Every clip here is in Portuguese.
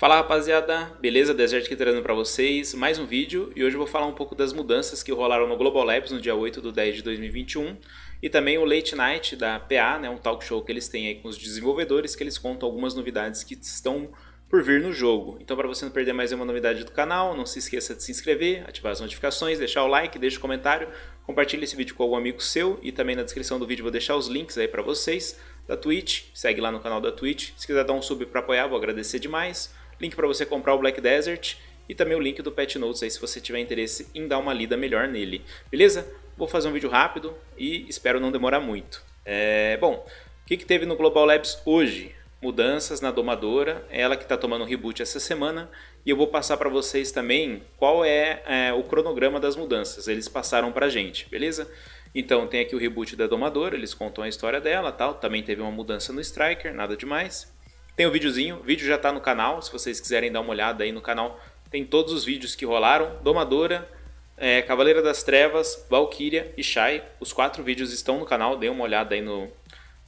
Fala rapaziada, beleza? Desert aqui trazendo para vocês mais um vídeo e hoje eu vou falar um pouco das mudanças que rolaram no Global Labs no dia 8 do 10 de 2021 e também o Late Night da PA, né, um talk show que eles têm aí com os desenvolvedores que eles contam algumas novidades que estão por vir no jogo. Então para você não perder mais nenhuma novidade do canal, não se esqueça de se inscrever, ativar as notificações, deixar o like, deixa o comentário, compartilhe esse vídeo com algum amigo seu e também na descrição do vídeo vou deixar os links aí para vocês da Twitch, segue lá no canal da Twitch, se quiser dar um sub para apoiar, vou agradecer demais link para você comprar o Black Desert e também o link do Pet Notes aí se você tiver interesse em dar uma lida melhor nele, beleza? Vou fazer um vídeo rápido e espero não demorar muito. É, bom, o que, que teve no Global Labs hoje? Mudanças na domadora, ela que está tomando um reboot essa semana, e eu vou passar para vocês também qual é, é, o cronograma das mudanças, eles passaram para gente, beleza? Então tem aqui o reboot da domadora, eles contam a história dela tal, também teve uma mudança no Striker, nada demais. Tem o um videozinho, o vídeo já está no canal, se vocês quiserem dar uma olhada aí no canal, tem todos os vídeos que rolaram, Domadora, é, Cavaleira das Trevas, Valkyria e Shai, os quatro vídeos estão no canal, dê uma olhada aí no,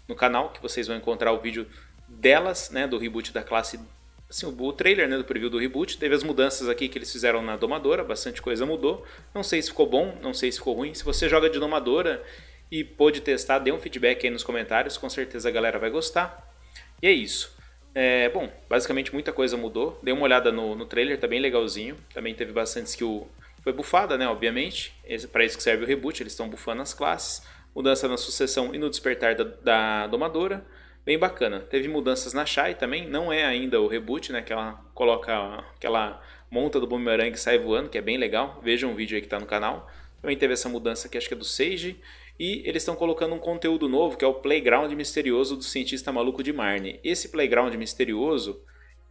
no canal que vocês vão encontrar o vídeo delas, né, do reboot da classe, assim, o, o trailer, né, do preview do reboot, teve as mudanças aqui que eles fizeram na Domadora, bastante coisa mudou, não sei se ficou bom, não sei se ficou ruim, se você joga de Domadora e pôde testar, dê um feedback aí nos comentários, com certeza a galera vai gostar, e é isso. É, bom, basicamente muita coisa mudou. Dei uma olhada no, no trailer, tá bem legalzinho. Também teve bastante skill. Foi bufada, né? Obviamente. Para isso que serve o reboot, eles estão bufando as classes. Mudança na sucessão e no despertar da, da domadora. Bem bacana. Teve mudanças na Shai também. Não é ainda o reboot, né? Que ela coloca aquela monta do Boomerang e sai voando, que é bem legal. Veja um vídeo aí que tá no canal. Também teve essa mudança que acho que é do Sage. E eles estão colocando um conteúdo novo, que é o Playground Misterioso do Cientista Maluco de Marne. Esse Playground Misterioso,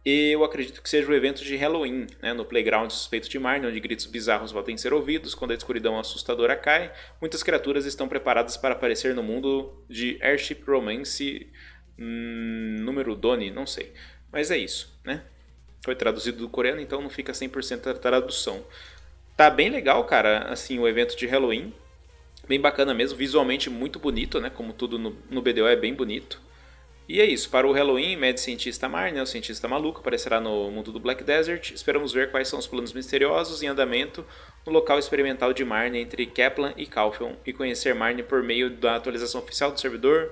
eu acredito que seja o evento de Halloween, né? no Playground Suspeito de Marne, onde gritos bizarros podem ser ouvidos, quando a escuridão assustadora cai, muitas criaturas estão preparadas para aparecer no mundo de Airship Romance hum, número Doni, não sei. Mas é isso, né? Foi traduzido do coreano, então não fica 100% a tradução. Tá bem legal, cara, assim, o evento de Halloween. Bem bacana mesmo, visualmente muito bonito, né? Como tudo no, no BDO é bem bonito. E é isso, para o Halloween, Mad Cientista Mar, né, o cientista maluco, aparecerá no mundo do Black Desert. Esperamos ver quais são os planos misteriosos em andamento no local experimental de Marne entre Kaplan e Calpheon e conhecer Marne por meio da atualização oficial do servidor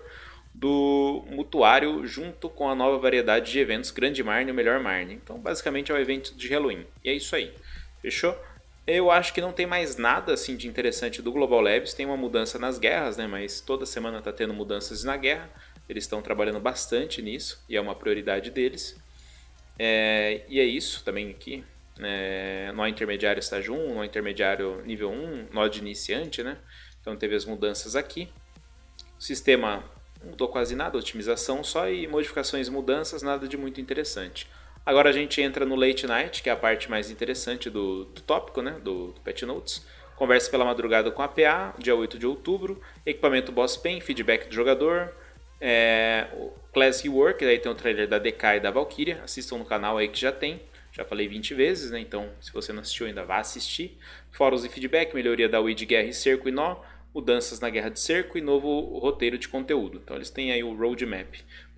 do mutuário junto com a nova variedade de eventos Grande Marne e o Melhor Marne. Então, basicamente é o um evento de Halloween. E é isso aí. Fechou? Eu acho que não tem mais nada assim de interessante do Global Labs. Tem uma mudança nas guerras, né? Mas toda semana está tendo mudanças na guerra. Eles estão trabalhando bastante nisso e é uma prioridade deles. É, e é isso também aqui. É, nó intermediário estágio 1, nó intermediário nível 1, nó de iniciante, né? Então teve as mudanças aqui. O sistema não mudou quase nada, otimização só e modificações mudanças, nada de muito interessante. Agora a gente entra no late night, que é a parte mais interessante do, do tópico, né? Do, do Pet Notes. Conversa pela madrugada com a PA, dia 8 de outubro. Equipamento Boss Pen, feedback do jogador. É, Classic Work, daí tem o trailer da DK e da Valkyria. Assistam no canal aí que já tem. Já falei 20 vezes, né? Então, se você não assistiu ainda, vá assistir. Fóruns e feedback, melhoria da Wii Guerra e Cerco e Nó mudanças na guerra de cerco e novo roteiro de conteúdo. Então eles têm aí o roadmap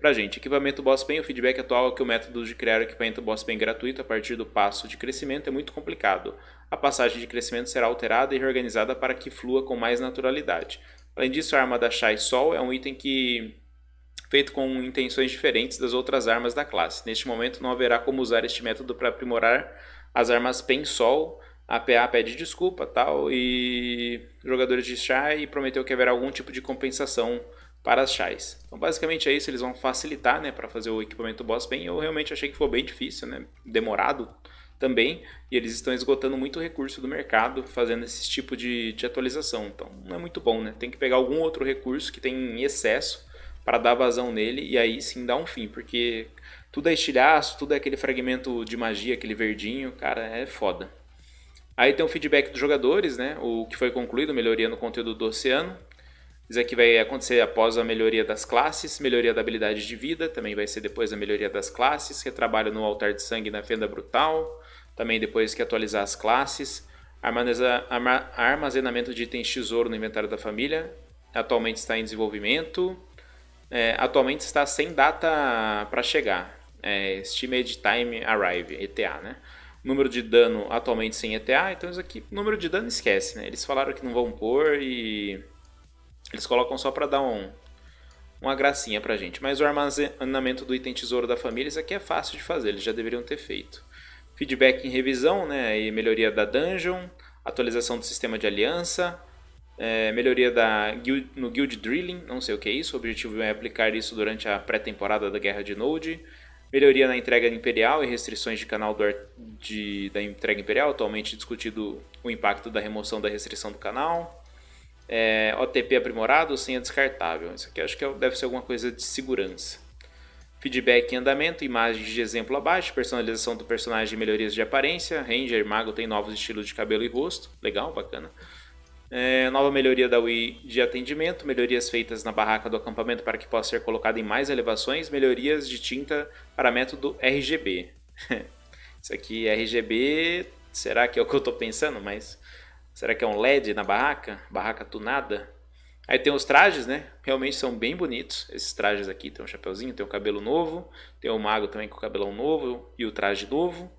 para gente. Equipamento Boss Pen, o feedback atual é que o método de criar o equipamento Boss Pen é gratuito a partir do passo de crescimento é muito complicado. A passagem de crescimento será alterada e reorganizada para que flua com mais naturalidade. Além disso, a arma da Shai Sol é um item que feito com intenções diferentes das outras armas da classe. Neste momento, não haverá como usar este método para aprimorar as armas Pen Sol. A PA pede desculpa, tal, e jogadores de Shai prometeu que haverá algum tipo de compensação para as chais. Então basicamente é isso, eles vão facilitar né, para fazer o equipamento boss bem. Eu realmente achei que foi bem difícil, né, demorado também, e eles estão esgotando muito recurso do mercado fazendo esse tipo de, de atualização. Então não é muito bom, né? Tem que pegar algum outro recurso que tem excesso para dar vazão nele e aí sim dar um fim, porque tudo é estilhaço, tudo é aquele fragmento de magia, aquele verdinho, cara, é foda. Aí tem o feedback dos jogadores, né? O que foi concluído, melhoria no conteúdo do oceano. Isso aqui vai acontecer após a melhoria das classes, melhoria da habilidade de vida, também vai ser depois da melhoria das classes, retrabalho no altar de sangue na fenda brutal, também depois que atualizar as classes, armazenamento de itens tesouro no inventário da família, atualmente está em desenvolvimento, é, atualmente está sem data para chegar, é, Estimated Time Arrive, ETA, né? Número de dano atualmente sem ETA, então isso aqui, número de dano esquece, né? Eles falaram que não vão pôr e eles colocam só para dar um, uma gracinha pra gente. Mas o armazenamento do item tesouro da família, isso aqui é fácil de fazer, eles já deveriam ter feito. Feedback em revisão, né, e melhoria da dungeon, atualização do sistema de aliança, é, melhoria da guild, no Guild Drilling, não sei o que é isso, o objetivo é aplicar isso durante a pré-temporada da Guerra de Node, melhoria na entrega imperial e restrições de canal do, de, da entrega imperial, atualmente discutido o impacto da remoção da restrição do canal, é, OTP aprimorado ou senha descartável. Isso aqui acho que é deve ser alguma coisa de segurança. Feedback em andamento, imagens de exemplo abaixo, personalização do personagem e melhorias de aparência. Ranger Mago tem novos estilos de cabelo e rosto. Legal, bacana. É, nova melhoria da Wii de atendimento, melhorias feitas na barraca do acampamento para que possa ser colocada em mais elevações, melhorias de tinta para método RGB. Isso aqui, RGB, será que é o que eu estou pensando? Mas Será que é um LED na barraca? Barraca tunada? Aí tem os trajes, né? Realmente são bem bonitos esses trajes aqui. Tem um chapeuzinho, tem um cabelo novo, tem o um mago também com o cabelão novo e o traje novo.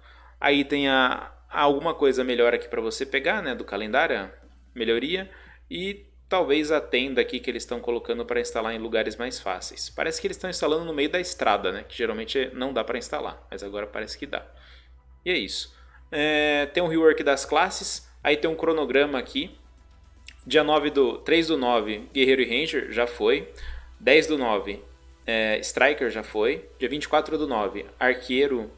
Aí tem a, alguma coisa melhor aqui para você pegar, né? Do calendário, melhoria. E talvez a tenda aqui que eles estão colocando para instalar em lugares mais fáceis. Parece que eles estão instalando no meio da estrada, né? Que geralmente não dá para instalar, mas agora parece que dá. E é isso. É, tem um rework das classes. Aí tem um cronograma aqui. Dia 9 do 3 do 9, Guerreiro e Ranger, já foi. 10 do 9, é, Striker já foi. Dia 24 do 9, Arqueiro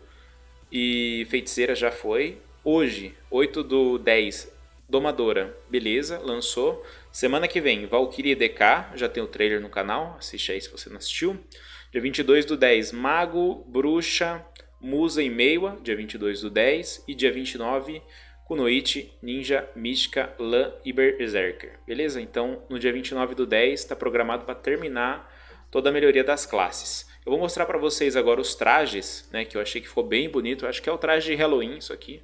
e Feiticeira já foi. Hoje, 8 do 10, Domadora, beleza, lançou. Semana que vem, Valkyrie DK, já tem o trailer no canal, assiste aí se você não assistiu. Dia 22 do 10, Mago, Bruxa, Musa e Meiwa, dia 22 do 10. E dia 29, Kunoichi, Ninja, Mística, Lan e Berserker. Beleza? Então, no dia 29 do 10 está programado para terminar toda a melhoria das classes. Eu vou mostrar para vocês agora os trajes, né, que eu achei que ficou bem bonito. Eu acho que é o traje de Halloween isso aqui.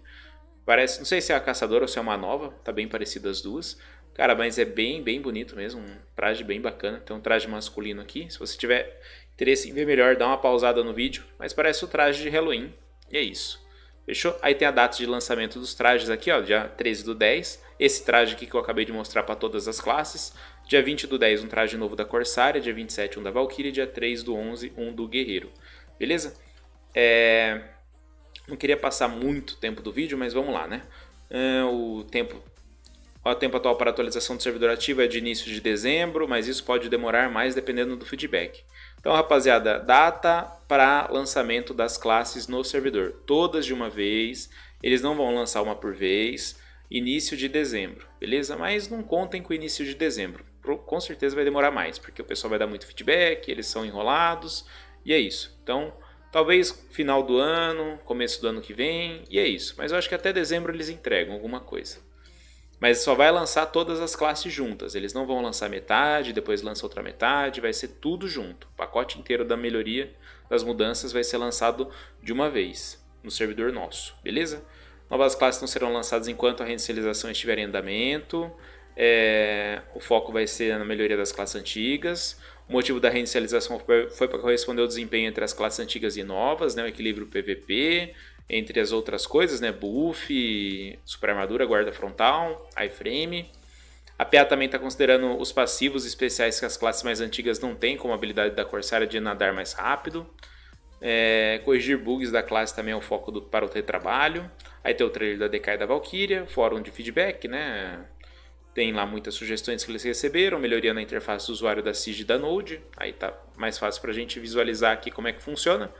Parece, não sei se é a caçadora ou se é uma nova, tá bem parecido as duas. Cara, mas é bem, bem bonito mesmo, um traje bem bacana. Tem um traje masculino aqui. Se você tiver interesse em ver melhor, dá uma pausada no vídeo, mas parece o traje de Halloween. E é isso. Fechou? Aí tem a data de lançamento dos trajes aqui, ó, dia 13 do 10. Esse traje aqui que eu acabei de mostrar para todas as classes. Dia 20 do 10, um traje novo da Corsária. Dia 27, um da Valkyrie. Dia 3 do 11, um do Guerreiro. Beleza? É... Não queria passar muito tempo do vídeo, mas vamos lá, né? Ah, o tempo o tempo atual para atualização do servidor ativo é de início de dezembro, mas isso pode demorar mais dependendo do feedback. Então, rapaziada, data para lançamento das classes no servidor, todas de uma vez. Eles não vão lançar uma por vez. Início de dezembro, beleza? Mas não contem com início de dezembro. Com certeza vai demorar mais, porque o pessoal vai dar muito feedback, eles são enrolados e é isso. Então, talvez final do ano, começo do ano que vem, e é isso. Mas eu acho que até dezembro eles entregam alguma coisa. Mas só vai lançar todas as classes juntas. Eles não vão lançar metade, depois lança outra metade, vai ser tudo junto. O pacote inteiro da melhoria das mudanças vai ser lançado de uma vez no servidor nosso, beleza? Novas classes não serão lançadas enquanto a reinicialização estiver em andamento. É, o foco vai ser na melhoria das classes antigas. O motivo da reinicialização foi para corresponder ao desempenho entre as classes antigas e novas, né, o equilíbrio PVP, entre as outras coisas, né? Buff, super armadura, guarda frontal, iframe. A PA também está considerando os passivos especiais que as classes mais antigas não têm, como a habilidade da Corsária de nadar mais rápido. É, corrigir bugs da classe também é o foco do, para o retrabalho. Aí tem o trailer da DK e da Valkyria, fórum de feedback, né? Tem lá muitas sugestões que eles receberam, melhoria na interface do usuário da SIG e da Node. Aí tá mais fácil para a gente visualizar aqui como é que funciona.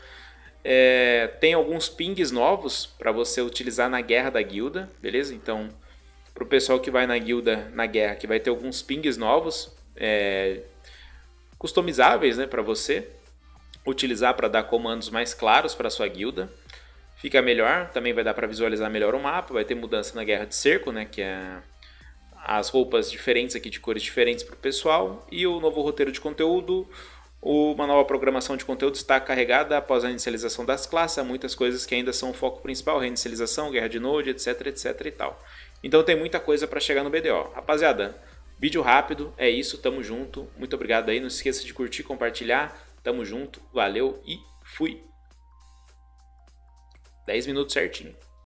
É, tem alguns pings novos para você utilizar na guerra da guilda, beleza? Então, para o pessoal que vai na guilda na guerra, que vai ter alguns pings novos, é, customizáveis, né, para você utilizar para dar comandos mais claros para sua guilda. Fica melhor, também vai dar para visualizar melhor o mapa, vai ter mudança na guerra de cerco, né, que é as roupas diferentes aqui de cores diferentes para o pessoal e o novo roteiro de conteúdo, uma nova programação de conteúdo está carregada após a inicialização das classes, há muitas coisas que ainda são o foco principal, reinicialização, guerra de node, etc, etc e tal. Então tem muita coisa para chegar no BDO. Rapaziada, vídeo rápido, é isso, tamo junto. Muito obrigado aí, não se esqueça de curtir, compartilhar. Tamo junto, valeu e fui. 10 minutos certinho.